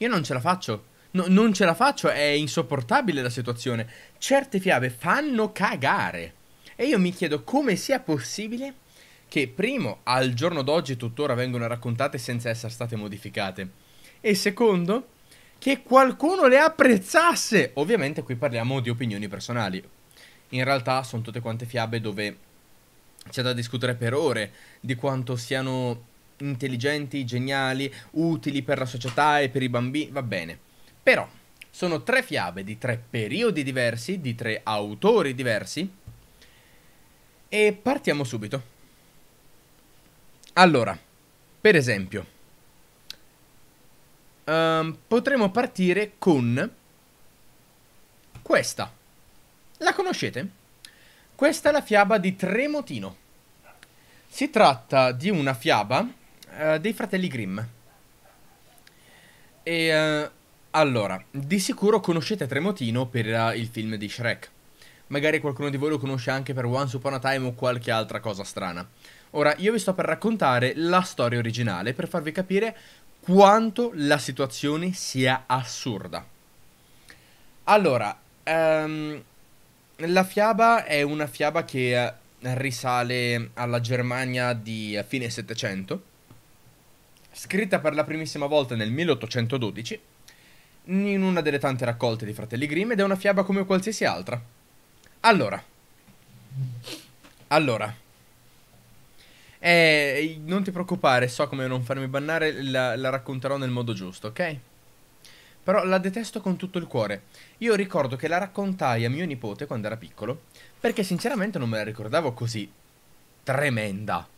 Io non ce la faccio. No, non ce la faccio, è insopportabile la situazione. Certe fiabe fanno cagare. E io mi chiedo come sia possibile che, primo, al giorno d'oggi tuttora vengono raccontate senza essere state modificate. E secondo, che qualcuno le apprezzasse. Ovviamente qui parliamo di opinioni personali. In realtà sono tutte quante fiabe dove c'è da discutere per ore di quanto siano intelligenti, geniali, utili per la società e per i bambini, va bene. Però sono tre fiabe di tre periodi diversi, di tre autori diversi. E partiamo subito. Allora, per esempio, um, potremmo partire con questa. La conoscete? Questa è la fiaba di Tremotino. Si tratta di una fiaba eh, dei fratelli Grimm. E uh, allora, di sicuro conoscete Tremotino per uh, il film di Shrek. Magari qualcuno di voi lo conosce anche per Once Upon a Time o qualche altra cosa strana. Ora, io vi sto per raccontare la storia originale per farvi capire quanto la situazione sia assurda. Allora, um, la fiaba è una fiaba che risale alla Germania di fine Settecento scritta per la primissima volta nel 1812 in una delle tante raccolte di Fratelli Grimm ed è una fiaba come qualsiasi altra. Allora, allora, eh, non ti preoccupare, so come non farmi bannare, la, la racconterò nel modo giusto, ok? Però la detesto con tutto il cuore. Io ricordo che la raccontai a mio nipote quando era piccolo, perché sinceramente non me la ricordavo così tremenda.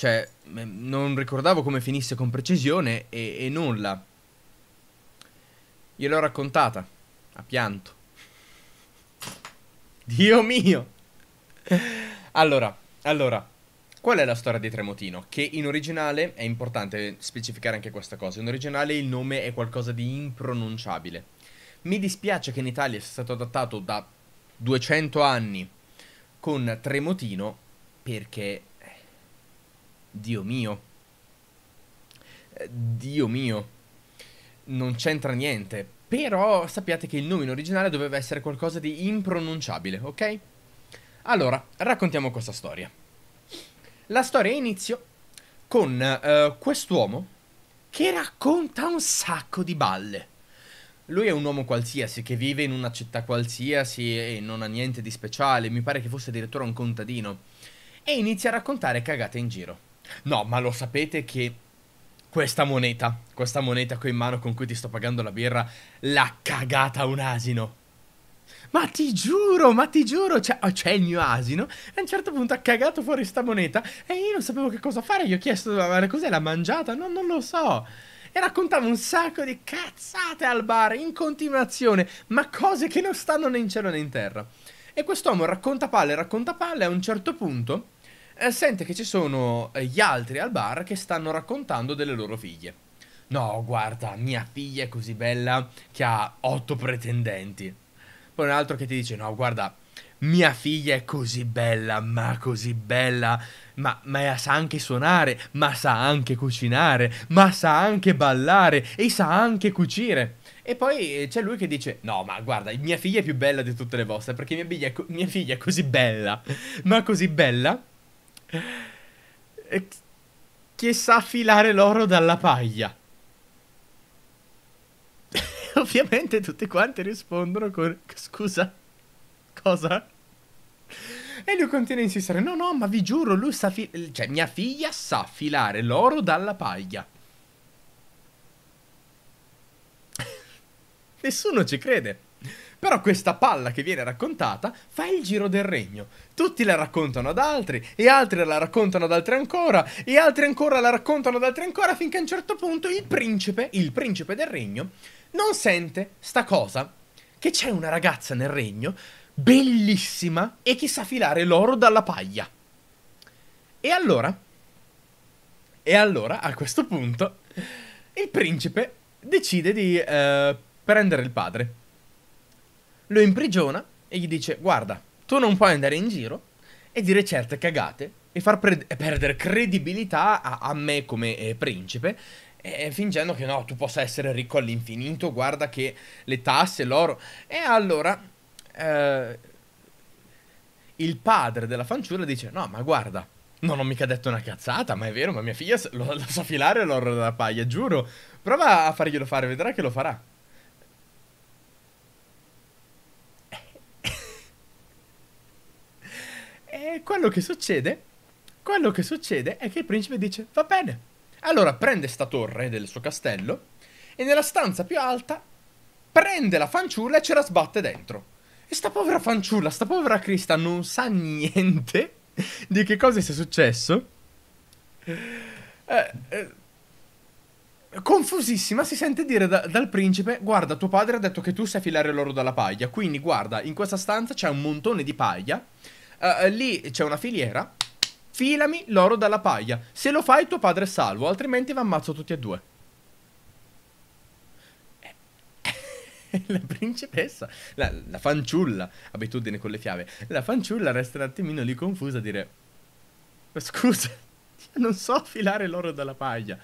Cioè, non ricordavo come finisse con precisione e, e nulla. Gliel'ho raccontata. A pianto. Dio mio! Allora, allora, Qual è la storia di Tremotino? Che in originale, è importante specificare anche questa cosa, in originale il nome è qualcosa di impronunciabile. Mi dispiace che in Italia sia stato adattato da 200 anni con Tremotino perché Dio mio. Eh, Dio mio. Non c'entra niente. Però sappiate che il nome in originale doveva essere qualcosa di impronunciabile, ok? Allora, raccontiamo questa storia. La storia inizio con uh, quest'uomo che racconta un sacco di balle. Lui è un uomo qualsiasi che vive in una città qualsiasi e non ha niente di speciale, mi pare che fosse addirittura un contadino, e inizia a raccontare cagate in giro. No, ma lo sapete che questa moneta, questa moneta qui in mano con cui ti sto pagando la birra, l'ha cagata un asino. Ma ti giuro, ma ti giuro, cioè, oh, c'è, cioè, il mio asino. A un certo punto ha cagato fuori sta moneta e io non sapevo che cosa fare. Gli ho chiesto, ma cos'è, l'ha mangiata? No, non lo so. E raccontava un sacco di cazzate al bar in continuazione, ma cose che non stanno né in cielo né in terra. E quest'uomo racconta palle, racconta palle, a un certo punto eh, sente che ci sono eh, gli altri al bar che stanno raccontando delle loro figlie. No, guarda, mia figlia è così bella che ha otto pretendenti. Poi un altro che ti dice, no, guarda, mia figlia è così bella, ma così bella, ma, ma, sa anche suonare, ma sa anche cucinare, ma sa anche ballare e sa anche cucire. E poi eh, c'è lui che dice, no ma guarda, mia figlia è più bella di tutte le vostre, perché mia figlia, mia figlia è così bella, ma così bella, che sa filare l'oro dalla paglia. Ovviamente tutti quanti rispondono con scusa, cosa? E lui continua a insistere, no no, ma vi giuro, lui sa filare, cioè mia figlia sa filare l'oro dalla paglia. Nessuno ci crede. Però questa palla che viene raccontata fa il giro del regno. Tutti la raccontano ad altri, e altri la raccontano ad altri ancora, e altri ancora la raccontano ad altri ancora, finché a un certo punto il principe, il principe del regno, non sente sta cosa, che c'è una ragazza nel regno, bellissima, e che sa filare l'oro dalla paglia. E allora... E allora, a questo punto, il principe decide di eh, prendere il padre lo imprigiona e gli dice guarda, tu non puoi andare in giro e dire certe cagate e far pre- perdere credibilità a, a me come eh, principe eh, fingendo che no, tu possa essere ricco all'infinito, guarda che le tasse, l'oro. E allora eh, il padre della fanciulla dice no, ma guarda, non ho mica detto una cazzata, ma è vero, ma mia figlia lo, lo sa filare l'oro della paglia, giuro. Prova a farglielo fare, vedrà che lo farà. E quello che succede, quello che succede è che il principe dice, va bene. Allora prende sta torre del suo castello e nella stanza più alta prende la fanciulla e ce la sbatte dentro. E sta povera fanciulla, sta povera Crista non sa niente di che cosa sia successo. Eh, eh, confusissima si sente dire da, dal principe guarda tuo padre ha detto che tu sai filare l'oro dalla paglia quindi guarda in questa stanza c'è un montone di paglia uh, lì c'è una filiera, filami l'oro dalla paglia. Se lo fai tuo padre è salvo, altrimenti vi ammazzo tutti e due. Eh, la principessa, la, la, fanciulla, abitudine con le fiabe, la fanciulla resta un attimino lì confusa a dire, scusa, non so filare l'oro dalla paglia.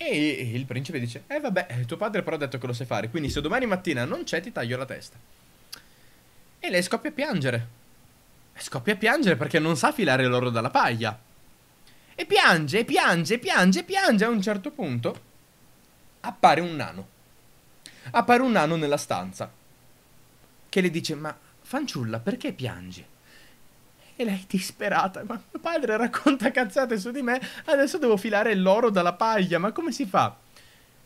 E il principe dice, eh vabbè, tuo padre però ha detto che lo sai fare, quindi se domani mattina non c'è ti taglio la testa. E lei scoppia a piangere. E scoppia a piangere perché non sa filare l'oro dalla paglia. E piange, e piange, e piange, e piange. A un certo punto appare un nano. Appare un nano nella stanza. Che le dice, ma fanciulla, perché piange? E lei disperata, ma mio padre racconta cazzate su di me, adesso devo filare l'oro dalla paglia, ma come si fa?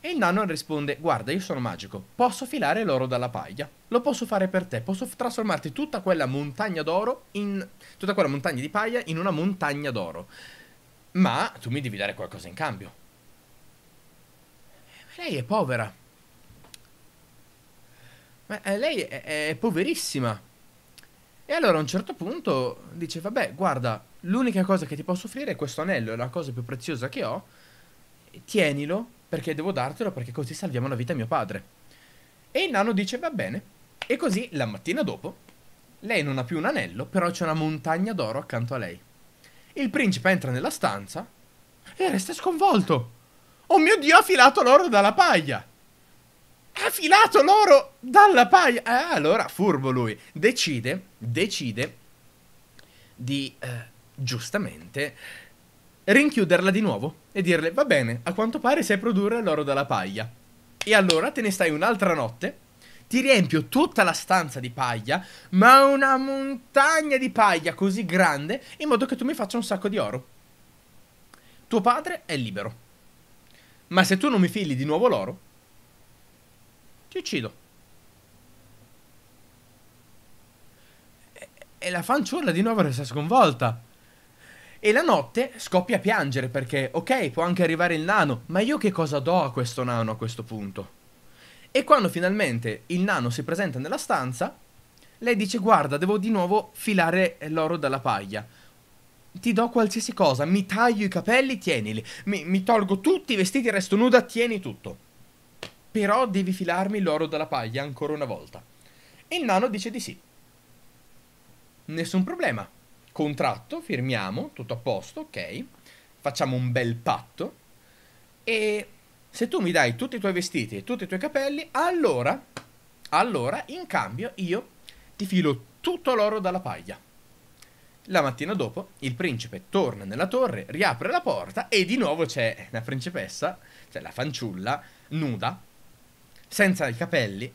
E il nano risponde, guarda io sono magico, posso filare l'oro dalla paglia, lo posso fare per te, posso trasformarti tutta quella montagna d'oro in... tutta quella montagna di paglia in una montagna d'oro. Ma tu mi devi dare qualcosa in cambio. Eh, lei è povera. Ma eh, lei è, è poverissima. E allora a un certo punto dice, vabbè, guarda, l'unica cosa che ti posso offrire è questo anello, è la cosa più preziosa che ho, tienilo perché devo dartelo perché così salviamo la vita a mio padre. E il nano dice va bene. E così la mattina dopo, lei non ha più un anello, però c'è una montagna d'oro accanto a lei. Il principe entra nella stanza e resta sconvolto. Oh mio Dio, ha filato l'oro dalla paglia! Ha filato l'oro dalla paglia! Eh, allora, furbo lui, decide, decide di, eh, giustamente, rinchiuderla di nuovo e dirle va bene, a quanto pare sai produrre l'oro dalla paglia. E allora te ne stai un'altra notte, ti riempio tutta la stanza di paglia, ma una montagna di paglia così grande, in modo che tu mi faccia un sacco di oro. Tuo padre è libero. Ma se tu non mi fili di nuovo l'oro, ti uccido. E la fanciulla di nuovo resta sconvolta. E la notte scoppia a piangere perché, ok, può anche arrivare il nano, ma io che cosa do a questo nano a questo punto? E quando finalmente il nano si presenta nella stanza, lei dice guarda, devo di nuovo filare l'oro dalla paglia. Ti do qualsiasi cosa, mi taglio i capelli, tienili, mi, mi tolgo tutti i vestiti, resto nuda, tieni tutto. Però devi filarmi l'oro dalla paglia ancora una volta. E il nano dice di sì. Nessun problema contratto, firmiamo, tutto a posto, ok, facciamo un bel patto e se tu mi dai tutti i tuoi vestiti e tutti i tuoi capelli, allora, allora in cambio io ti filo tutto l'oro dalla paglia. La mattina dopo il principe torna nella torre, riapre la porta e di nuovo c'è la principessa, cioè la fanciulla, nuda, senza i capelli,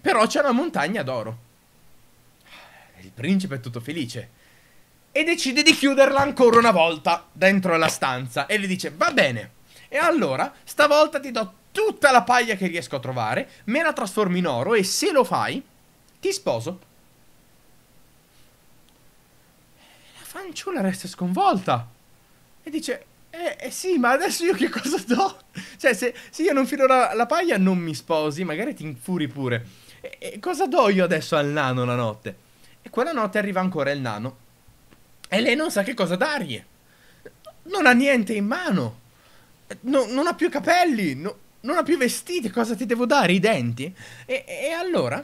però c'è una montagna d'oro. Il principe è tutto felice e decide di chiuderla ancora una volta dentro la stanza e le dice va bene. E allora stavolta ti do tutta la paglia che riesco a trovare, me la trasformi in oro e se lo fai ti sposo. La fanciulla resta sconvolta e dice eh, eh, sì, ma adesso io che cosa do? Cioè, se, se io non filo la, la, paglia, non mi sposi, magari ti infuri pure. E, e, cosa do io adesso al nano la notte? E quella notte arriva ancora il nano e lei non sa che cosa dargli. Non ha niente in mano. No, non ha più capelli. No, non ha più vestiti. Cosa ti devo dare? I denti? E, e allora?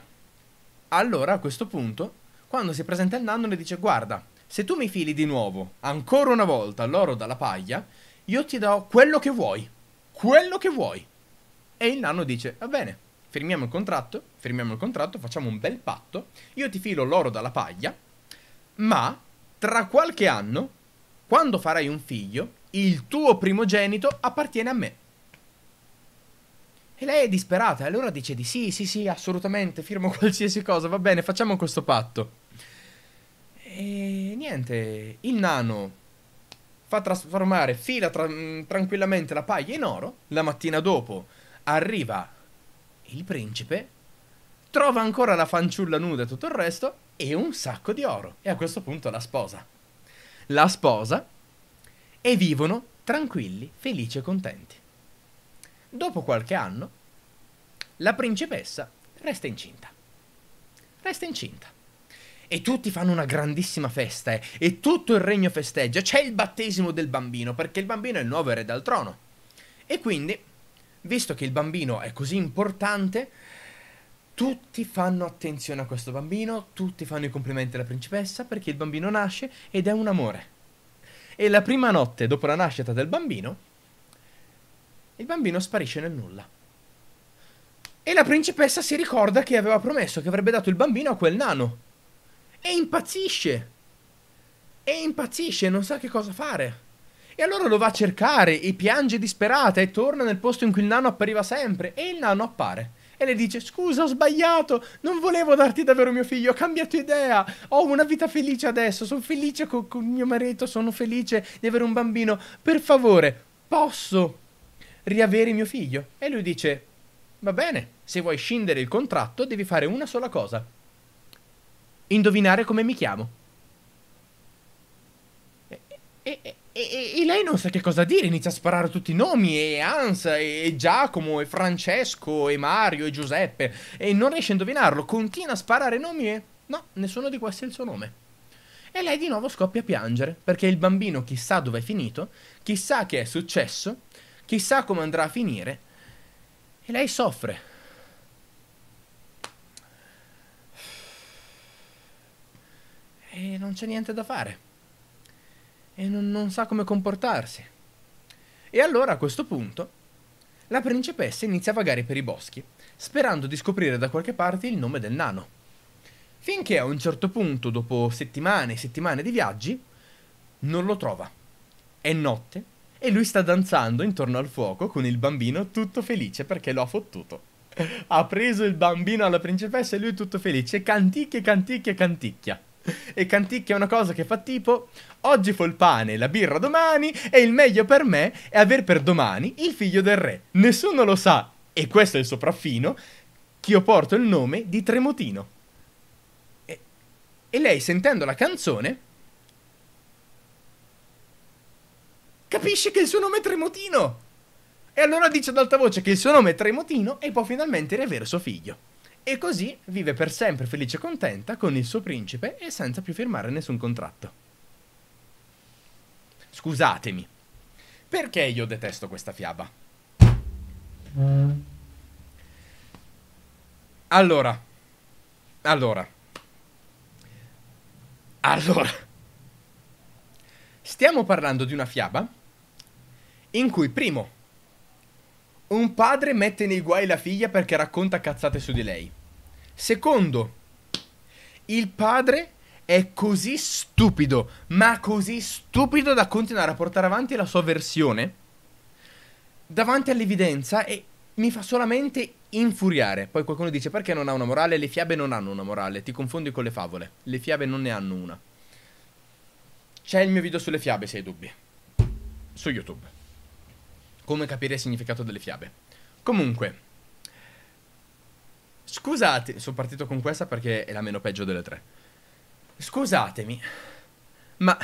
Allora, a questo punto, quando si presenta il nano, le dice: Guarda, se tu mi fili di nuovo, ancora una volta, l'oro dalla paglia, io ti do quello che vuoi. Quello che vuoi. E il nano dice: Va bene, firmiamo il contratto, firmiamo il contratto, facciamo un bel patto. Io ti filo l'oro dalla paglia, ma tra qualche anno, quando farai un figlio, il tuo primogenito appartiene a me. E lei è disperata, allora dice di sì, sì, sì, assolutamente, firmo qualsiasi cosa, va bene, facciamo questo patto. E niente, il nano fa trasformare, fila tra mm, tranquillamente la paglia in oro, la mattina dopo arriva il principe, trova ancora la fanciulla nuda e tutto il resto, e un sacco di oro. E a questo punto la sposa. La sposa e vivono tranquilli, felici e contenti. Dopo qualche anno, la principessa resta incinta. Resta incinta. E tutti fanno una grandissima festa eh? e tutto il regno festeggia. C'è il battesimo del bambino perché il bambino è il nuovo erede al trono. E quindi, visto che il bambino è così importante, tutti fanno attenzione a questo bambino, tutti fanno i complimenti alla principessa perché il bambino nasce ed è un amore. E la prima notte dopo la nascita del bambino, il bambino sparisce nel nulla. E la principessa si ricorda che aveva promesso che avrebbe dato il bambino a quel nano. E impazzisce. E impazzisce, non sa che cosa fare. E allora lo va a cercare e piange disperata e torna nel posto in cui il nano appariva sempre. E il nano appare e le dice scusa ho sbagliato, non volevo darti davvero mio figlio, ho cambiato idea, ho una vita felice adesso, sono felice con, con mio marito, sono felice di avere un bambino, per favore posso riavere mio figlio? E lui dice va bene, se vuoi scindere il contratto devi fare una sola cosa, indovinare come mi chiamo. E, e, e, e, lei non sa che cosa dire, inizia a sparare tutti i nomi, e Hans, e Giacomo, e Francesco, e Mario, e Giuseppe, e non riesce a indovinarlo, continua a sparare nomi e... No, nessuno di questi è il suo nome. E lei di nuovo scoppia a piangere, perché il bambino chissà dove è finito, chissà che è successo, chissà come andrà a finire, e lei soffre. E non c'è niente da fare e non, non sa come comportarsi. E allora a questo punto la principessa inizia a vagare per i boschi, sperando di scoprire da qualche parte il nome del nano. Finché a un certo punto, dopo settimane e settimane di viaggi, non lo trova. È notte e lui sta danzando intorno al fuoco con il bambino tutto felice perché lo ha fottuto. Ha preso il bambino alla principessa e lui tutto felice, canticchia, canticchia, canticchia. e canticchia una cosa che fa tipo Oggi fa il pane, e la birra domani e il meglio per me è aver per domani il figlio del re. Nessuno lo sa, e questo è il sopraffino, che io porto il nome di Tremotino. E, e lei sentendo la canzone capisce che il suo nome è Tremotino. E allora dice ad alta voce che il suo nome è Tremotino e può finalmente riavere suo figlio. E così vive per sempre felice e contenta con il suo principe e senza più firmare nessun contratto. Scusatemi, perché io detesto questa fiaba? Allora, allora, allora, stiamo parlando di una fiaba in cui, primo, un padre mette nei guai la figlia perché racconta cazzate su di lei. Secondo, il padre è così stupido, ma così stupido da continuare a portare avanti la sua versione davanti all'evidenza e mi fa solamente infuriare. Poi qualcuno dice perché non ha una morale? Le fiabe non hanno una morale, ti confondi con le favole. Le fiabe non ne hanno una. C'è il mio video sulle fiabe se hai dubbi. Su YouTube come capire il significato delle fiabe. Comunque, scusate, sono partito con questa perché è la meno peggio delle tre. Scusatemi, ma...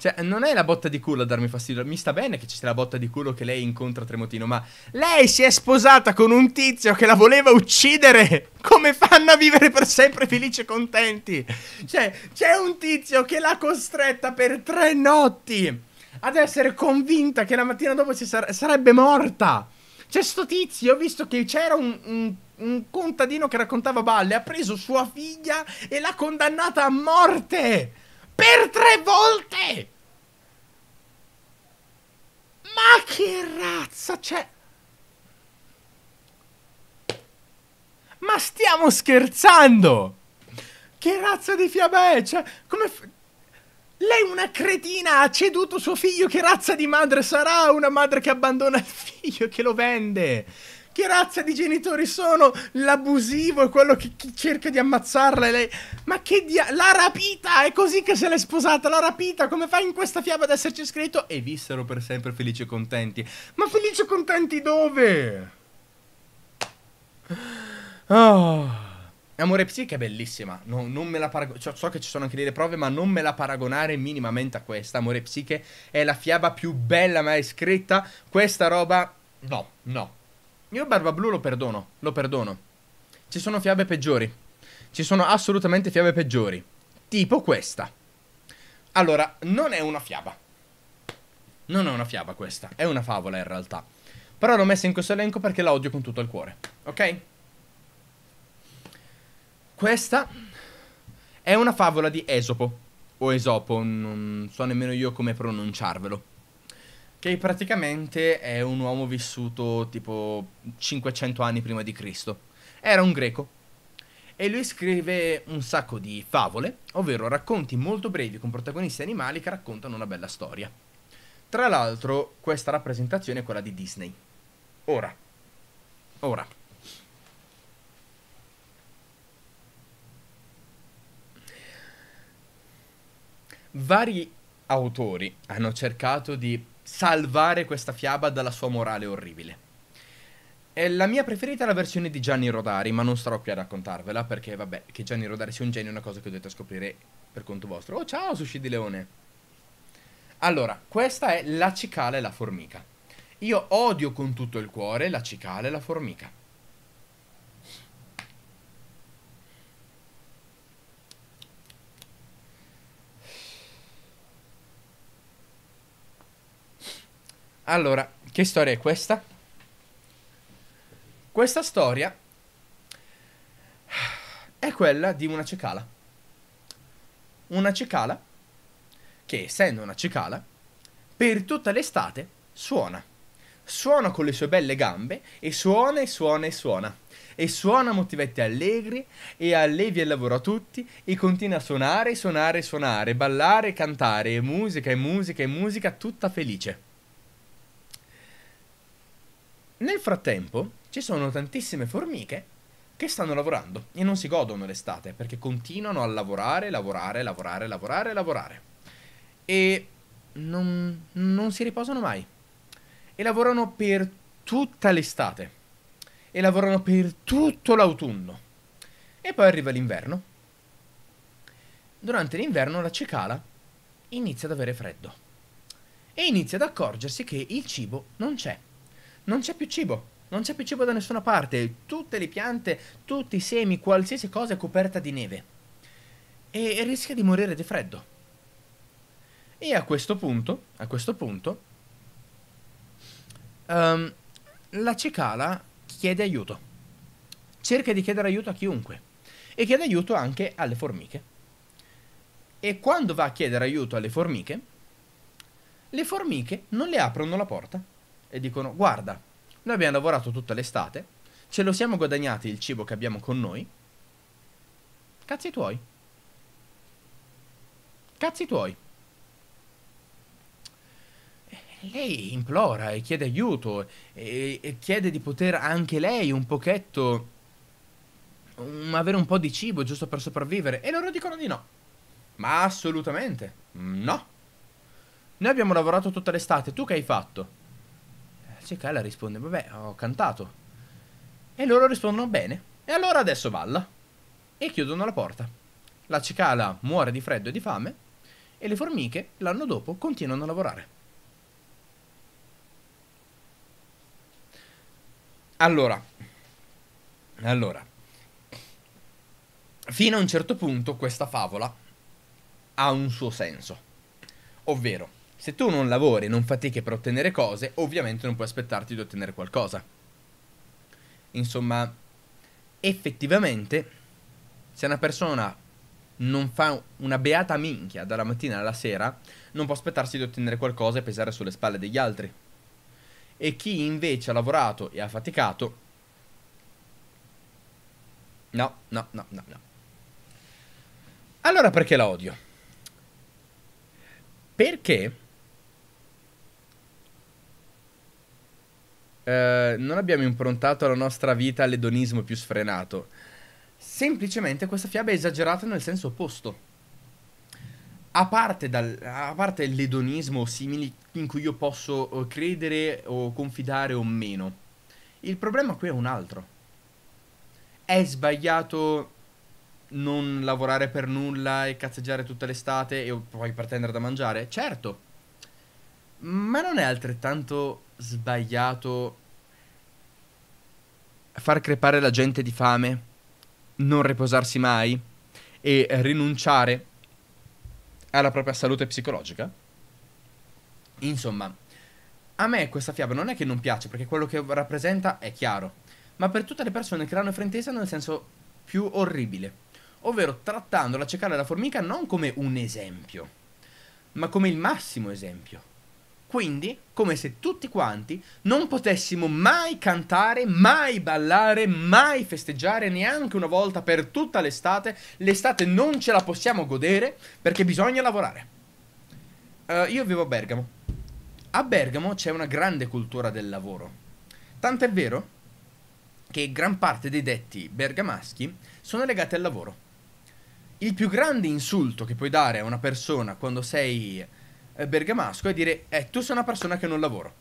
Cioè, non è la botta di culo a darmi fastidio. Mi sta bene che ci sia la botta di culo che lei incontra Tremotino, ma lei si è sposata con un tizio che la voleva uccidere. Come fanno a vivere per sempre felici e contenti? Cioè, c'è un tizio che l'ha costretta per tre notti ad essere convinta che la mattina dopo sar- sarebbe morta. C'è sto tizio, ho visto che c'era un, un, un contadino che raccontava balle, ha preso sua figlia e l'ha condannata a morte per tre volte. Ma che razza c'è? Ma stiamo scherzando! Che razza di fiabe è? Cioè, come... F- lei è una cretina, ha ceduto suo figlio, che razza di madre sarà? Una madre che abbandona il figlio e che lo vende. Che razza di genitori sono? L'abusivo è quello che, cerca di ammazzarla lei... Ma che dia... La rapita! È così che se l'è sposata, la rapita! Come fa in questa fiaba ad esserci scritto? E vissero per sempre felici e contenti. Ma felici e contenti dove? Oh... Amore Psiche è bellissima, no, non me la parago- cioè, so che ci sono anche delle prove, ma non me la paragonare minimamente a questa. Amore Psiche è la fiaba più bella mai scritta. Questa roba, no, no. Io Barba Blu lo perdono, lo perdono. Ci sono fiabe peggiori. Ci sono assolutamente fiabe peggiori. Tipo questa. Allora, non è una fiaba. Non è una fiaba questa, è una favola in realtà. Però l'ho messa in questo elenco perché la odio con tutto il cuore. Ok? Questa è una favola di Esopo, o Esopo, non so nemmeno io come pronunciarvelo, che praticamente è un uomo vissuto tipo 500 anni prima di Cristo. Era un greco. E lui scrive un sacco di favole, ovvero racconti molto brevi con protagonisti animali che raccontano una bella storia. Tra l'altro, questa rappresentazione è quella di Disney. Ora. Ora. vari autori hanno cercato di salvare questa fiaba dalla sua morale orribile. E la mia preferita è la versione di Gianni Rodari, ma non starò qui a raccontarvela perché, vabbè, che Gianni Rodari sia un genio è una cosa che dovete scoprire per conto vostro. Oh, ciao, Sushi di Leone! Allora, questa è La cicala e la formica. Io odio con tutto il cuore la cicala e la formica. Allora, che storia è questa? Questa storia è quella di una cicala. Una cicala che, essendo una cicala, per tutta l'estate suona. Suona con le sue belle gambe e suona e suona e suona. E suona motivetti allegri e allevia il lavoro a tutti e continua a suonare, suonare, suonare, ballare, cantare, e musica e musica e musica tutta felice. Nel frattempo ci sono tantissime formiche che stanno lavorando e non si godono l'estate perché continuano a lavorare, lavorare, lavorare, lavorare, lavorare. E non, non si riposano mai. E lavorano per tutta l'estate. E lavorano per tutto l'autunno. E poi arriva l'inverno. Durante l'inverno la cicala inizia ad avere freddo. E inizia ad accorgersi che il cibo non c'è non c'è più cibo. Non c'è più cibo da nessuna parte. Tutte le piante, tutti i semi, qualsiasi cosa è coperta di neve. E, rischia di morire di freddo. E a questo punto, a questo punto, um, la cicala chiede aiuto. Cerca di chiedere aiuto a chiunque. E chiede aiuto anche alle formiche. E quando va a chiedere aiuto alle formiche, le formiche non le aprono la porta e dicono guarda, noi abbiamo lavorato tutta l'estate, ce lo siamo guadagnati il cibo che abbiamo con noi, cazzi tuoi. Cazzi tuoi. Eh, lei implora e chiede aiuto e, e chiede di poter anche lei un pochetto um, avere un po' di cibo giusto per sopravvivere e loro dicono di no. Ma assolutamente no. Noi abbiamo lavorato tutta l'estate, tu che hai fatto? Cicala risponde, vabbè, ho cantato. E loro rispondono, bene, e allora adesso balla. E chiudono la porta. La cicala muore di freddo e di fame, e le formiche, l'anno dopo, continuano a lavorare. Allora, allora, fino a un certo punto questa favola ha un suo senso, ovvero se tu non lavori e non fatichi per ottenere cose, ovviamente non puoi aspettarti di ottenere qualcosa. Insomma, effettivamente, se una persona non fa una beata minchia dalla mattina alla sera, non può aspettarsi di ottenere qualcosa e pesare sulle spalle degli altri. E chi invece ha lavorato e ha faticato... No, no, no, no, no. Allora perché la odio? Perché Eh, non abbiamo improntato la nostra vita all'edonismo più sfrenato. Semplicemente questa fiaba è esagerata nel senso opposto. A parte, dal, a parte l'edonismo simili in cui io posso eh, credere o confidare o meno, il problema qui è un altro. È sbagliato non lavorare per nulla e cazzeggiare tutta l'estate e poi pretendere da mangiare? Certo, ma non è altrettanto sbagliato far crepare la gente di fame, non riposarsi mai e rinunciare alla propria salute psicologica? Insomma, a me questa fiaba non è che non piace, perché quello che rappresenta è chiaro, ma per tutte le persone che l'hanno fraintesa nel senso più orribile, ovvero trattando la cicala e la formica non come un esempio, ma come il massimo esempio quindi, come se tutti quanti non potessimo mai cantare, mai ballare, mai festeggiare neanche una volta per tutta l'estate. L'estate non ce la possiamo godere perché bisogna lavorare. Uh, io vivo a Bergamo. A Bergamo c'è una grande cultura del lavoro. Tant'è vero che gran parte dei detti bergamaschi sono legati al lavoro. Il più grande insulto che puoi dare a una persona quando sei eh, bergamasco e dire eh, tu sei una persona che non lavora,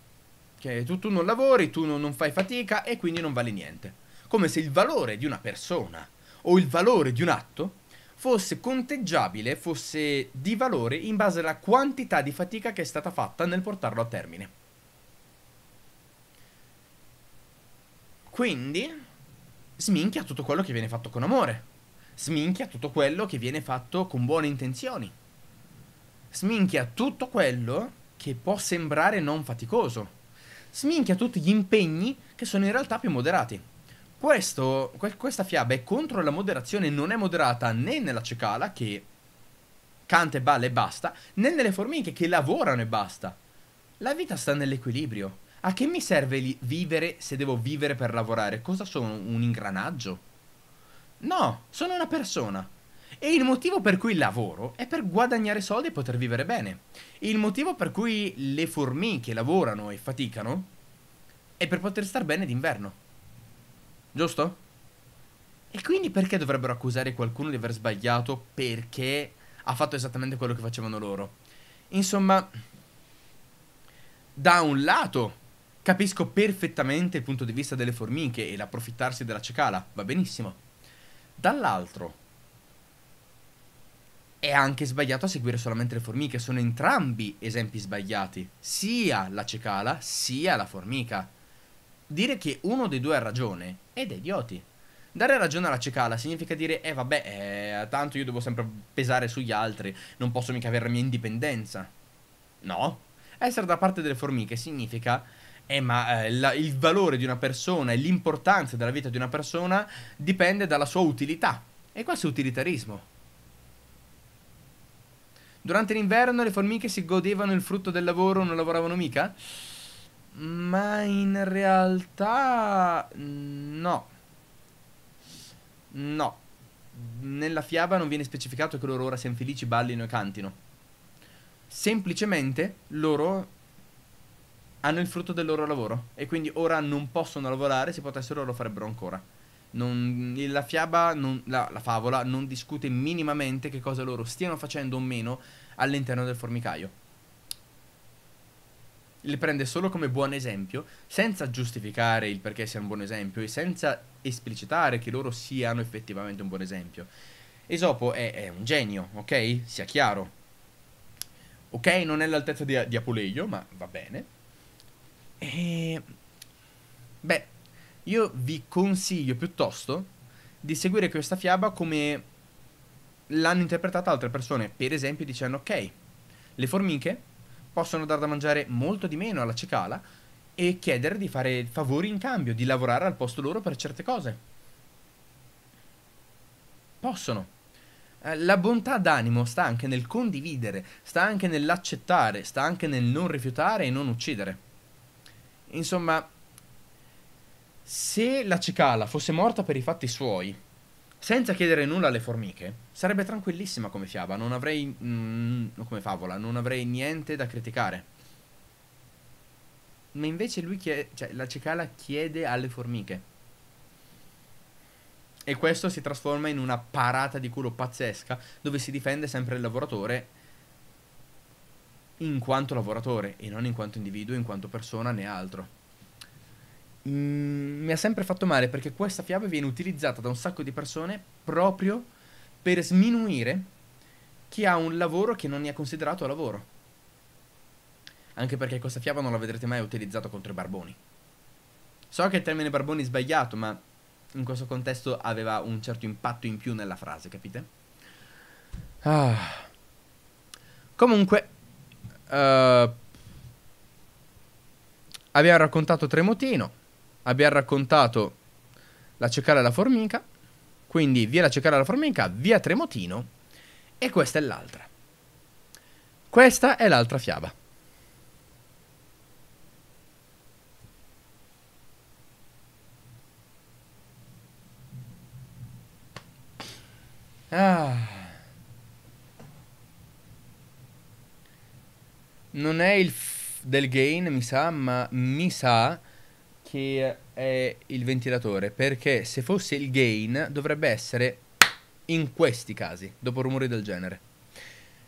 che tu, tu non lavori, tu non, non fai fatica e quindi non vale niente. Come se il valore di una persona o il valore di un atto fosse conteggiabile, fosse di valore in base alla quantità di fatica che è stata fatta nel portarlo a termine. Quindi sminchia tutto quello che viene fatto con amore, sminchia tutto quello che viene fatto con buone intenzioni, sminchia tutto quello che può sembrare non faticoso, sminchia tutti gli impegni che sono in realtà più moderati. Questo, questa fiaba è contro la moderazione, non è moderata né nella cicala che canta e balla e basta, né nelle formiche che lavorano e basta. La vita sta nell'equilibrio. A che mi serve vivere se devo vivere per lavorare? Cosa sono? Un ingranaggio? No, sono una persona. E il motivo per cui lavoro è per guadagnare soldi e poter vivere bene. Il motivo per cui le formiche lavorano e faticano è per poter star bene d'inverno. Giusto? E quindi perché dovrebbero accusare qualcuno di aver sbagliato perché ha fatto esattamente quello che facevano loro? Insomma, da un lato capisco perfettamente il punto di vista delle formiche e l'approfittarsi della cicala, va benissimo. Dall'altro, è anche sbagliato seguire solamente le formiche, sono entrambi esempi sbagliati, sia la cecala sia la formica. Dire che uno dei due ha ragione è da idioti. Dare ragione alla cecala significa dire, eh vabbè, eh, tanto io devo sempre pesare sugli altri, non posso mica avere la mia indipendenza. No. Essere da parte delle formiche significa eh, ma eh, la, il valore di una persona e l'importanza della vita di una persona dipende dalla sua utilità. E questo è utilitarismo. Durante l'inverno le formiche si godevano il frutto del lavoro, non lavoravano mica? Ma in realtà no. No. Nella fiaba non viene specificato che loro ora siano felici, ballino e cantino. Semplicemente loro hanno il frutto del loro lavoro e quindi ora non possono lavorare, se potessero lo farebbero ancora. Non, la fiaba, non, la, la, favola non discute minimamente che cosa loro stiano facendo o meno all'interno del formicaio. Le prende solo come buon esempio, senza giustificare il perché sia un buon esempio e senza esplicitare che loro siano effettivamente un buon esempio. Esopo è, è un genio, ok? Sia chiaro. Ok, non è all'altezza di, di Apuleio, ma va bene. E... Beh, io vi consiglio piuttosto di seguire questa fiaba come l'hanno interpretata altre persone, per esempio dicendo ok, le formiche possono dar da mangiare molto di meno alla cicala e chiedere di fare favori in cambio, di lavorare al posto loro per certe cose. Possono. Eh, la bontà d'animo sta anche nel condividere, sta anche nell'accettare, sta anche nel non rifiutare e non uccidere. Insomma, se la cicala fosse morta per i fatti suoi, senza chiedere nulla alle formiche, sarebbe tranquillissima come fiaba, non avrei... Mm, come favola, non avrei niente da criticare. Ma invece lui chiede, cioè la cicala chiede alle formiche. E questo si trasforma in una parata di culo pazzesca dove si difende sempre il lavoratore in quanto lavoratore e non in quanto individuo, in quanto persona né altro mh, mm, mi ha sempre fatto male perché questa fiaba viene utilizzata da un sacco di persone proprio per sminuire chi ha un lavoro che non è considerato lavoro. Anche perché questa fiaba non la vedrete mai utilizzata contro i barboni. So che il termine barboni è sbagliato, ma in questo contesto aveva un certo impatto in più nella frase, capite? Ah. Comunque, uh, abbiamo raccontato Tremotino abbiamo raccontato la cecala alla formica, quindi via la cecala alla formica, via Tremotino e questa è l'altra. Questa è l'altra fiaba. Ah. Non è il f del gain, mi sa, ma mi sa che è il ventilatore, perché se fosse il gain dovrebbe essere in questi casi, dopo rumori del genere.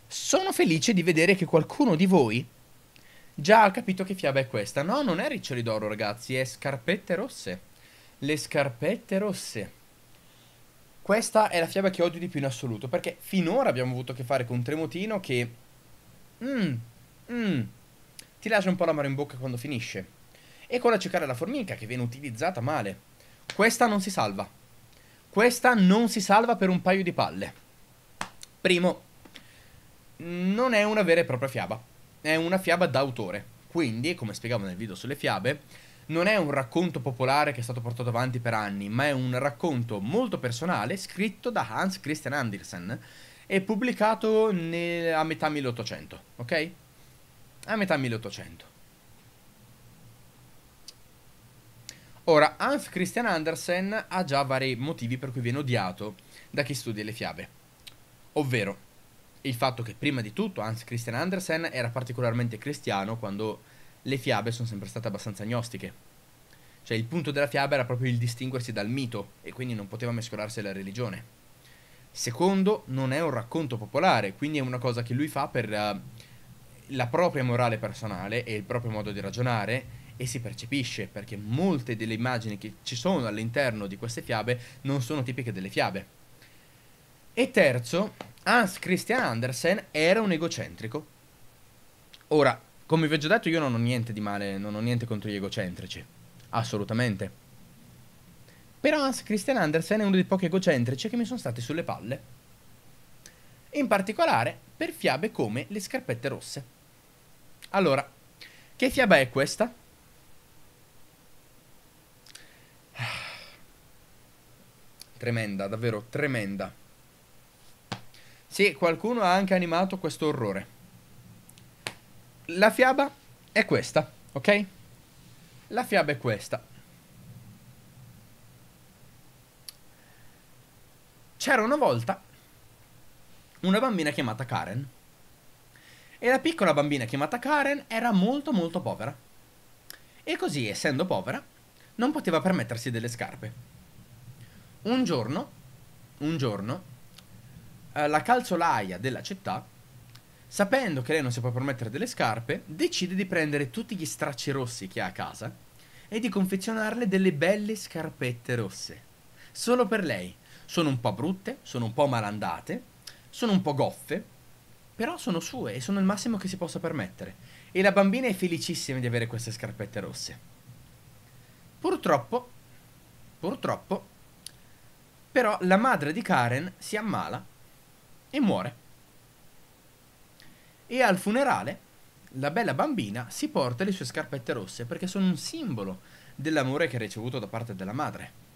Sono felice di vedere che qualcuno di voi già ha capito che fiaba è questa. No, non è riccioli d'oro, ragazzi, è scarpette rosse. Le scarpette rosse. Questa è la fiaba che odio di più in assoluto, perché finora abbiamo avuto a che fare con Tremotino che... Mm, mm, ti lascia un po' l'amaro in bocca quando finisce e con la cicala da formica che viene utilizzata male. Questa non si salva. Questa non si salva per un paio di palle. Primo, non è una vera e propria fiaba, è una fiaba d'autore. Quindi, come spiegavo nel video sulle fiabe, non è un racconto popolare che è stato portato avanti per anni, ma è un racconto molto personale scritto da Hans Christian Andersen e pubblicato nel, a metà 1800, ok? A metà 1800. Ora, Hans Christian Andersen ha già vari motivi per cui viene odiato da chi studia le fiabe, ovvero il fatto che prima di tutto Hans Christian Andersen era particolarmente cristiano quando le fiabe sono sempre state abbastanza agnostiche. Cioè il punto della fiaba era proprio il distinguersi dal mito e quindi non poteva mescolarsi alla religione. Secondo, non è un racconto popolare, quindi è una cosa che lui fa per la, eh, la propria morale personale e il proprio modo di ragionare e si percepisce perché molte delle immagini che ci sono all'interno di queste fiabe non sono tipiche delle fiabe. E terzo, Hans Christian Andersen era un egocentrico. Ora, come vi ho già detto, io non ho niente di male, non ho niente contro gli egocentrici. Assolutamente. Però Hans Christian Andersen è uno dei pochi egocentrici che mi sono stati sulle palle. In particolare per fiabe come le scarpette rosse. Allora, che fiaba è questa? Tremenda, davvero tremenda. Sì, qualcuno ha anche animato questo orrore. La fiaba è questa, ok? La fiaba è questa. C'era una volta una bambina chiamata Karen. E la piccola bambina chiamata Karen era molto molto povera. E così, essendo povera, non poteva permettersi delle scarpe un giorno, un giorno, eh, la calzolaia della città, sapendo che lei non si può permettere delle scarpe, decide di prendere tutti gli stracci rossi che ha a casa e di confezionarle delle belle scarpette rosse. Solo per lei. Sono un po' brutte, sono un po' malandate, sono un po' goffe, però sono sue e sono il massimo che si possa permettere. E la bambina è felicissima di avere queste scarpette rosse. Purtroppo, purtroppo, però la madre di Karen si ammala e muore. E al funerale la bella bambina si porta le sue scarpette rosse perché sono un simbolo dell'amore che ha ricevuto da parte della madre.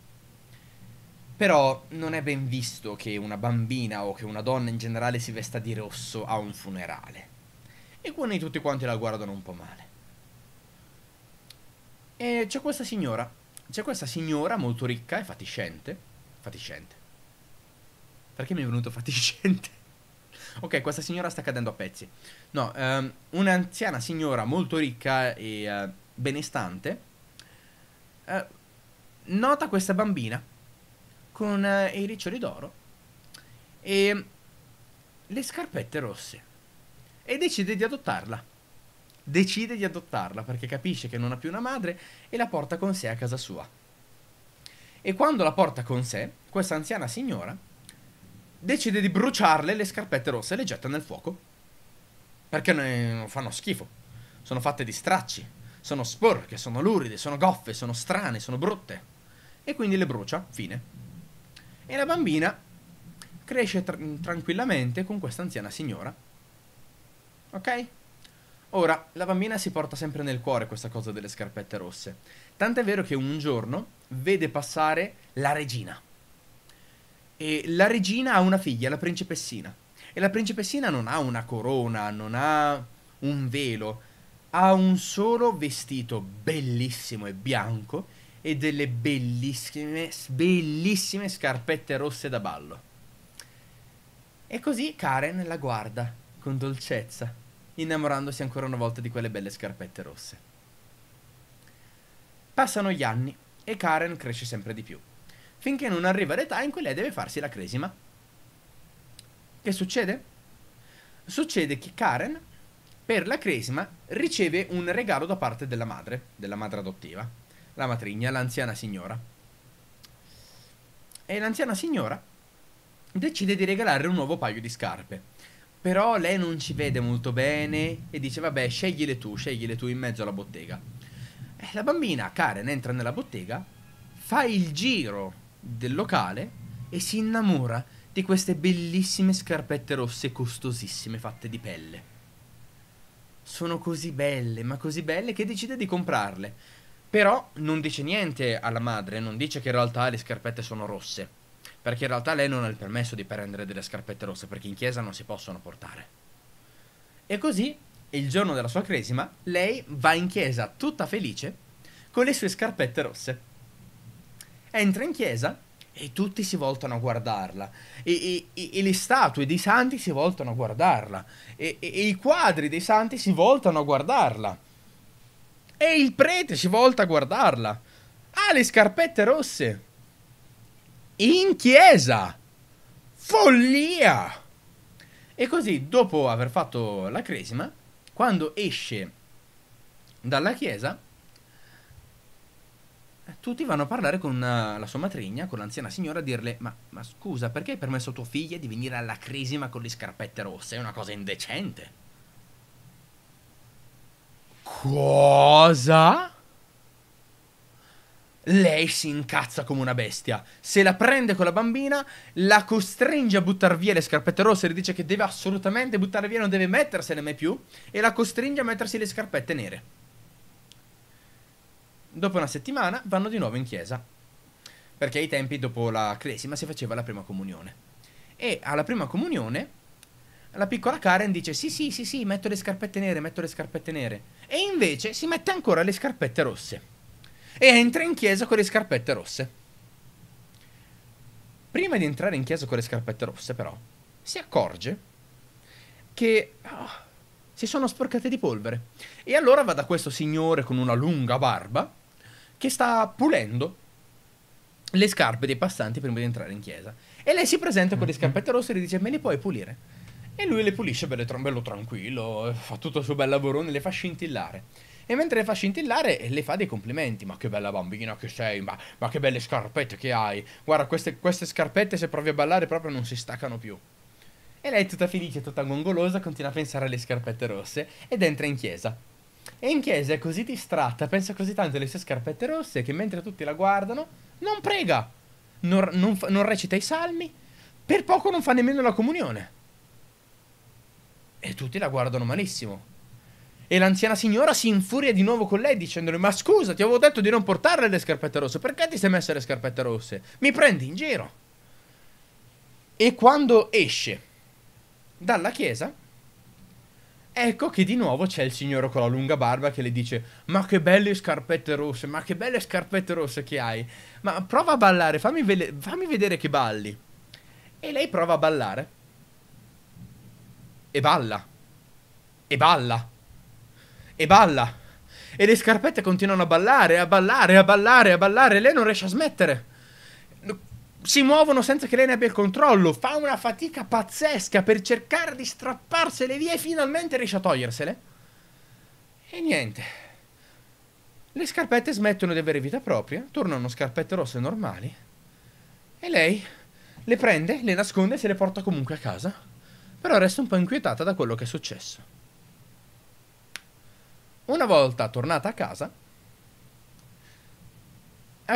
Però non è ben visto che una bambina o che una donna in generale si vesta di rosso a un funerale. E quindi tutti quanti la guardano un po' male. E c'è questa signora, c'è questa signora molto ricca e fatiscente, Fatiscente. Perché mi è venuto fatiscente? ok, questa signora sta cadendo a pezzi. No, um, un'anziana signora molto ricca e uh, benestante uh, nota questa bambina con uh, i riccioli d'oro e le scarpette rosse e decide di adottarla. Decide di adottarla perché capisce che non ha più una madre e la porta con sé a casa sua e quando la porta con sé, questa anziana signora decide di bruciarle le scarpette rosse e le getta nel fuoco. Perché non fanno schifo. Sono fatte di stracci, sono sporche, sono luride, sono goffe, sono strane, sono brutte. E quindi le brucia, fine. E la bambina cresce tra- tranquillamente con questa anziana signora. Ok? Ora, la bambina si porta sempre nel cuore questa cosa delle scarpette rosse Tant'è vero che un giorno vede passare la regina. E la regina ha una figlia, la principessina. E la principessina non ha una corona, non ha un velo, ha un solo vestito bellissimo e bianco e delle bellissime, bellissime scarpette rosse da ballo. E così Karen la guarda con dolcezza, innamorandosi ancora una volta di quelle belle scarpette rosse. Passano gli anni e Karen cresce sempre di più, finché non arriva l'età in cui lei deve farsi la cresima. Che succede? Succede che Karen, per la cresima, riceve un regalo da parte della madre, della madre adottiva, la matrigna, l'anziana signora. E l'anziana signora decide di regalare un nuovo paio di scarpe. Però lei non ci vede molto bene e dice vabbè scegliele tu, scegliele tu in mezzo alla bottega. Eh, la bambina, Karen, entra nella bottega, fa il giro del locale e si innamora di queste bellissime scarpette rosse costosissime fatte di pelle. Sono così belle, ma così belle che decide di comprarle. Però non dice niente alla madre, non dice che in realtà le scarpette sono rosse. Perché in realtà lei non ha il permesso di prendere delle scarpette rosse, perché in chiesa non si possono portare. E così il giorno della sua cresima lei va in chiesa tutta felice con le sue scarpette rosse. Entra in chiesa e tutti si voltano a guardarla, e, e, e le statue dei santi si voltano a guardarla, e, e i quadri dei santi si voltano a guardarla, e il prete si volta a guardarla. Ha le scarpette rosse. In chiesa. Follia. E così, dopo aver fatto la cresima, quando esce dalla chiesa, tutti vanno a parlare con eh, la sua matrigna, con l'anziana signora, a dirle: ma, ma scusa, perché hai permesso a tua figlia di venire alla crisima con le scarpette rosse? È una cosa indecente. Cosa? lei si incazza come una bestia. Se la prende con la bambina, la costringe a buttare via le scarpette rosse, le dice che deve assolutamente buttare via, non deve mettersene mai più, e la costringe a mettersi le scarpette nere. Dopo una settimana vanno di nuovo in chiesa, perché ai tempi dopo la cresima si faceva la prima comunione. E alla prima comunione la piccola Karen dice sì sì sì sì, metto le scarpette nere, metto le scarpette nere. E invece si mette ancora le scarpette rosse e entra in chiesa con le scarpette rosse. Prima di entrare in chiesa con le scarpette rosse, però, si accorge che oh, si sono sporcate di polvere. E allora va da questo signore con una lunga barba che sta pulendo le scarpe dei passanti prima di entrare in chiesa. E lei si presenta con le mm-hmm. scarpette rosse e gli dice: Me le puoi pulire? E lui le pulisce bello, bello tranquillo, fa tutto il suo bel lavorone, le fa scintillare. E mentre le fa scintillare, le fa dei complimenti. Ma che bella bambina che sei, ma, ma che belle scarpette che hai. Guarda, queste, queste scarpette se provi a ballare proprio non si staccano più. E lei, tutta felice, tutta gongolosa, continua a pensare alle scarpette rosse ed entra in chiesa. E in chiesa è così distratta, pensa così tanto alle sue scarpette rosse che mentre tutti la guardano, non prega, non, non, non recita i salmi, per poco non fa nemmeno la comunione. E tutti la guardano malissimo. E l'anziana signora si infuria di nuovo con lei dicendole Ma scusa, ti avevo detto di non portarle le scarpette rosse Perché ti sei messa le scarpette rosse? Mi prendi in giro E quando esce dalla chiesa Ecco che di nuovo c'è il signore con la lunga barba che le dice Ma che belle scarpette rosse, ma che belle scarpette rosse che hai Ma prova a ballare, fammi, vele- fammi vedere che balli E lei prova a ballare E balla E balla e balla. E le scarpette continuano a ballare, a ballare, a ballare, a ballare. E lei non riesce a smettere. Si muovono senza che lei ne abbia il controllo. Fa una fatica pazzesca per cercare di strapparsele via e finalmente riesce a togliersele. E niente. Le scarpette smettono di avere vita propria, tornano scarpette rosse normali. E lei le prende, le nasconde e se le porta comunque a casa. Però resta un po' inquietata da quello che è successo. Una volta tornata a casa,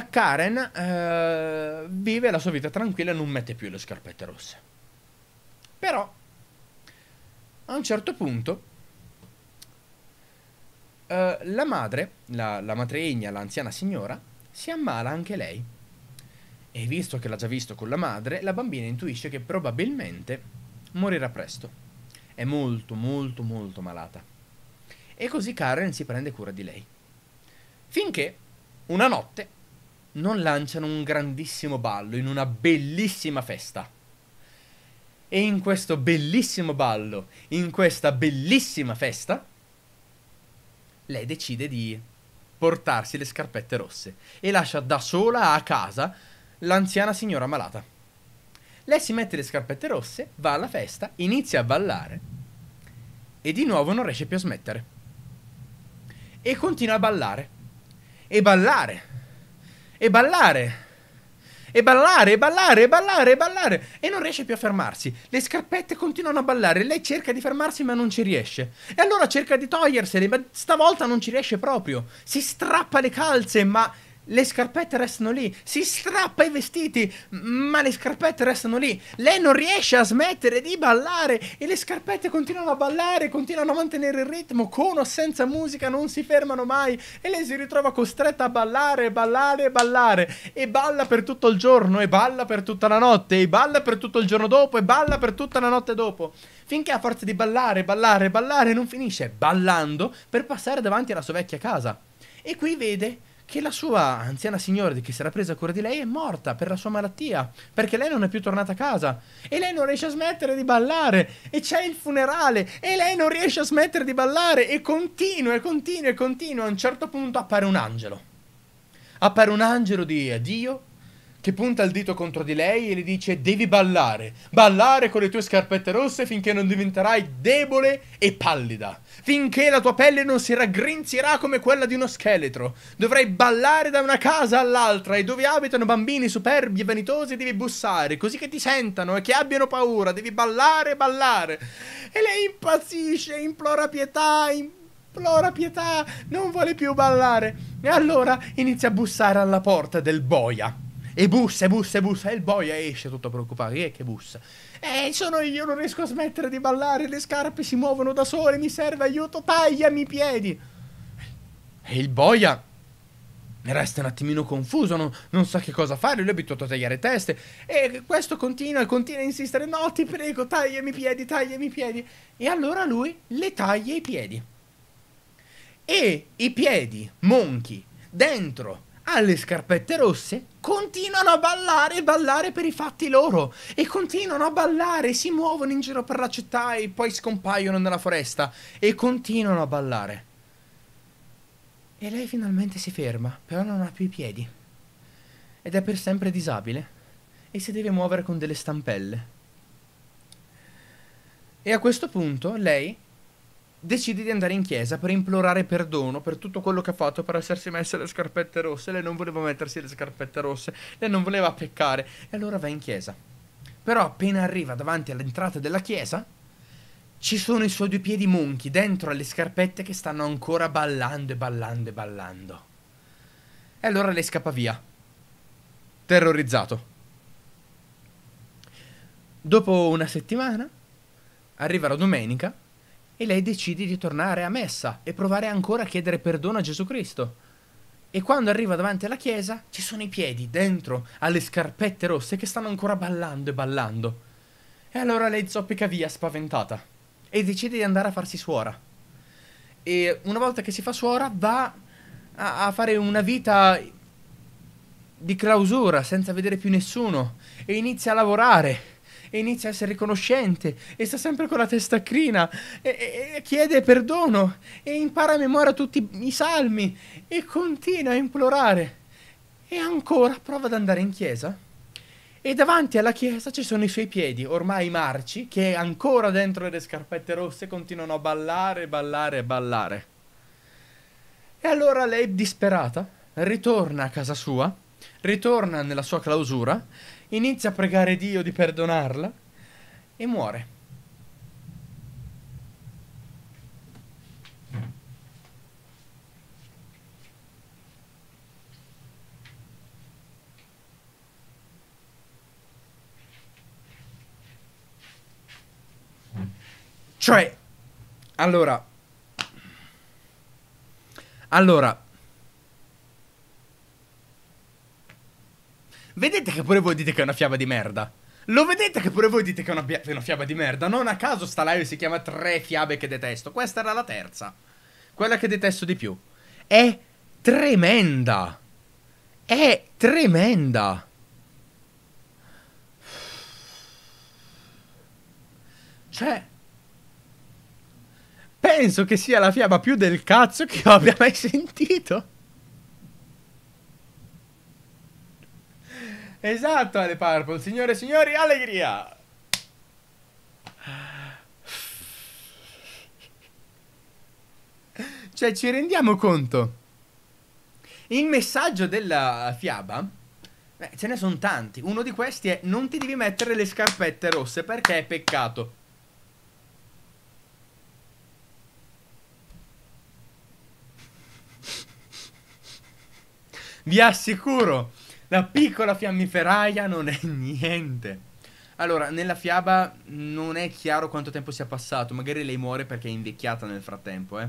Karen eh, vive la sua vita tranquilla e non mette più le scarpette rosse. Però, a un certo punto, eh, la madre, la, la matregna, l'anziana signora, si ammala anche lei. E visto che l'ha già visto con la madre, la bambina intuisce che probabilmente morirà presto. È molto, molto, molto malata. E così Karen si prende cura di lei. Finché, una notte, non lanciano un grandissimo ballo in una bellissima festa. E in questo bellissimo ballo, in questa bellissima festa, lei decide di portarsi le scarpette rosse e lascia da sola a casa l'anziana signora malata. Lei si mette le scarpette rosse, va alla festa, inizia a ballare e di nuovo non riesce più a smettere e continua a ballare. E ballare. E ballare. E ballare, e ballare, e ballare, e ballare. E non riesce più a fermarsi. Le scarpette continuano a ballare. Lei cerca di fermarsi ma non ci riesce. E allora cerca di togliersele, ma stavolta non ci riesce proprio. Si strappa le calze, ma le scarpette restano lì, si strappa i vestiti, ma le scarpette restano lì. Lei non riesce a smettere di ballare e le scarpette continuano a ballare, continuano a mantenere il ritmo, con o senza musica non si fermano mai e lei si ritrova costretta a ballare, ballare, ballare e balla per tutto il giorno e balla per tutta la notte e balla per tutto il giorno dopo e balla per tutta la notte dopo. Finché a forza di ballare, ballare, ballare non finisce ballando per passare davanti alla sua vecchia casa. E qui vede che la sua anziana signora che si era presa cura di lei è morta per la sua malattia, perché lei non è più tornata a casa e lei non riesce a smettere di ballare e c'è il funerale e lei non riesce a smettere di ballare e continua e continua e continua, a un certo punto appare un angelo. Appare un angelo di Dio che punta il dito contro di lei e le dice devi ballare, ballare con le tue scarpette rosse finché non diventerai debole e pallida, finché la tua pelle non si raggrinzierà come quella di uno scheletro. Dovrai ballare da una casa all'altra e dove abitano bambini superbi e vanitosi devi bussare così che ti sentano e che abbiano paura, devi ballare, ballare. E lei impazzisce, implora pietà, implora pietà, non vuole più ballare. E allora inizia a bussare alla porta del boia. E bussa, e bussa, e bussa. E il boia esce tutto preoccupato. Chi è che bussa? Eh, sono io, non riesco a smettere di ballare. Le scarpe si muovono da sole. Mi serve aiuto. Tagliami i piedi. E il boia resta un attimino confuso, non, non, sa che cosa fare, lui è abituato a tagliare teste e questo continua, continua a insistere, no ti prego tagliami i piedi, tagliami i piedi e allora lui le taglia i piedi e i piedi monchi dentro alle ah, scarpette rosse continuano a ballare e ballare per i fatti loro e continuano a ballare, si muovono in giro per la città e poi scompaiono nella foresta e continuano a ballare. E lei finalmente si ferma, però non ha più i piedi ed è per sempre disabile e si deve muovere con delle stampelle. E a questo punto lei decide di andare in chiesa per implorare perdono per tutto quello che ha fatto, per essersi messa le scarpette rosse. Lei non voleva mettersi le scarpette rosse, lei non voleva peccare. E allora va in chiesa. Però appena arriva davanti all'entrata della chiesa, ci sono i suoi due piedi monchi dentro alle scarpette che stanno ancora ballando e ballando e ballando. E allora lei scappa via, terrorizzato. Dopo una settimana, arriva la domenica e lei decide di tornare a messa e provare ancora a chiedere perdono a Gesù Cristo. E quando arriva davanti alla chiesa ci sono i piedi dentro alle scarpette rosse che stanno ancora ballando e ballando. E allora lei zoppica via spaventata e decide di andare a farsi suora. E una volta che si fa suora va a, a fare una vita di clausura senza vedere più nessuno e inizia a lavorare e inizia a essere riconoscente e sta sempre con la testa crina e, e chiede perdono e impara a memoria tutti i salmi e continua a implorare. E ancora prova ad andare in chiesa. E davanti alla chiesa ci sono i suoi piedi, ormai marci, che ancora dentro le scarpette rosse continuano a ballare, ballare, ballare. E allora lei, disperata, ritorna a casa sua, ritorna nella sua clausura inizia a pregare Dio di perdonarla e muore. Cioè, allora, allora, Vedete che pure voi dite che è una fiaba di merda. Lo vedete che pure voi dite che è una, una fiaba di merda. Non a caso sta live si chiama Tre fiabe che detesto. Questa era la terza. Quella che detesto di più. È tremenda. È tremenda. Cioè... Penso che sia la fiaba più del cazzo che io abbia mai sentito. Esatto, Ale Purple. Signore e signori, allegria! Cioè, ci rendiamo conto. Il messaggio della fiaba, eh, ce ne sono tanti. Uno di questi è non ti devi mettere le scarpette rosse perché è peccato. Vi assicuro la piccola fiammiferaia non è niente. Allora, nella fiaba non è chiaro quanto tempo sia passato. Magari lei muore perché è invecchiata nel frattempo, eh.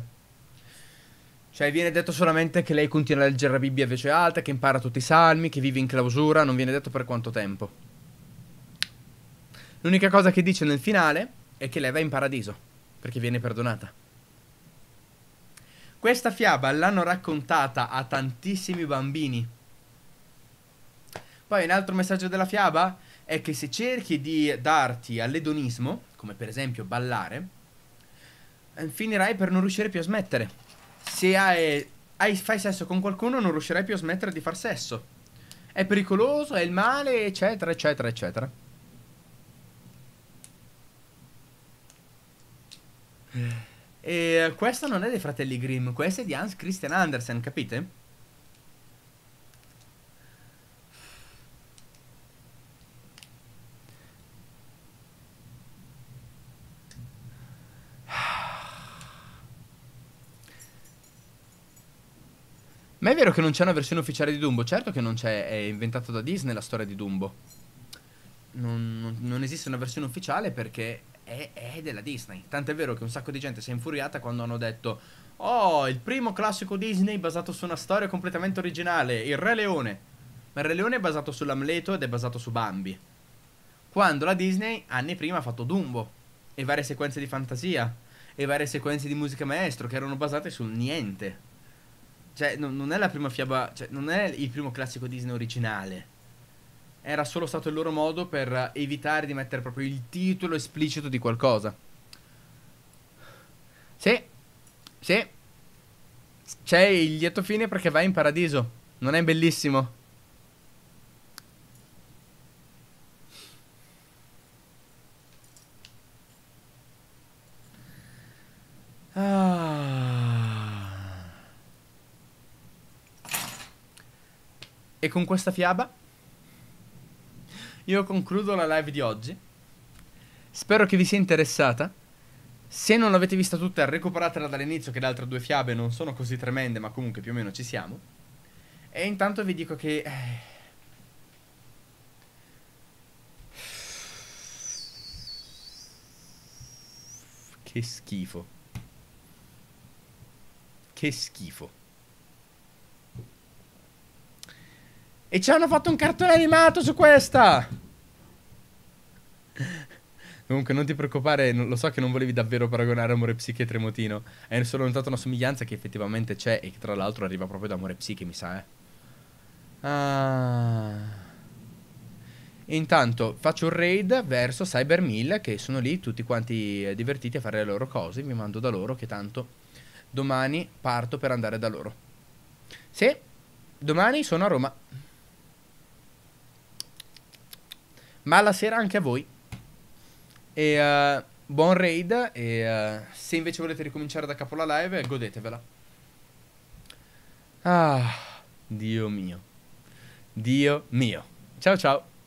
Cioè, viene detto solamente che lei continua a leggere la Bibbia a voce alta, che impara tutti i salmi, che vive in clausura, non viene detto per quanto tempo. L'unica cosa che dice nel finale è che lei va in paradiso, perché viene perdonata. Questa fiaba l'hanno raccontata a tantissimi bambini poi un altro messaggio della fiaba è che se cerchi di darti all'edonismo, come per esempio ballare, eh, finirai per non riuscire più a smettere. Se hai, hai, fai sesso con qualcuno non riuscirai più a smettere di far sesso. È pericoloso, è il male, eccetera, eccetera, eccetera. E eh, questa non è dei fratelli Grimm, questa è di Hans Christian Andersen, capite? Ma è vero che non c'è una versione ufficiale di Dumbo? Certo che non c'è, è inventato da Disney la storia di Dumbo. Non, non, non esiste una versione ufficiale perché è, è della Disney. Tant'è vero che un sacco di gente si è infuriata quando hanno detto Oh, il primo classico Disney basato su una storia completamente originale, Il Re Leone. Ma Il Re Leone è basato sull'Amleto ed è basato su Bambi. Quando la Disney anni prima ha fatto Dumbo e varie sequenze di fantasia e varie sequenze di musica maestro che erano basate sul niente. Cioè, non, non è la prima fiaba. Cioè, non è il primo classico Disney originale. Era solo stato il loro modo per evitare di mettere proprio il titolo esplicito di qualcosa. Sì. Sì. C'è il lieto fine perché vai in paradiso. Non è bellissimo. Ah. E con questa fiaba io concludo la live di oggi. Spero che vi sia interessata. Se non l'avete vista tutta, recuperatela dall'inizio, che le altre due fiabe non sono così tremende, ma comunque più o meno ci siamo. E intanto vi dico che... Eh, che schifo. Che schifo. E ci hanno fatto un cartone animato su questa! Comunque, non ti preoccupare, lo so che non volevi davvero paragonare Amore Psiche e Tremotino. È solo notato una somiglianza che effettivamente c'è e che tra l'altro arriva proprio da Amore Psiche, mi sa, eh. Ah... Intanto faccio un raid verso Cyber 1000 che sono lì tutti quanti eh, divertiti a fare le loro cose. Mi mando da loro che tanto domani parto per andare da loro. Sì, domani sono a Roma. ma alla sera anche a voi. E uh, buon raid e uh, se invece volete ricominciare da capo la live, godetevela. Ah, Dio mio. Dio mio. Ciao ciao.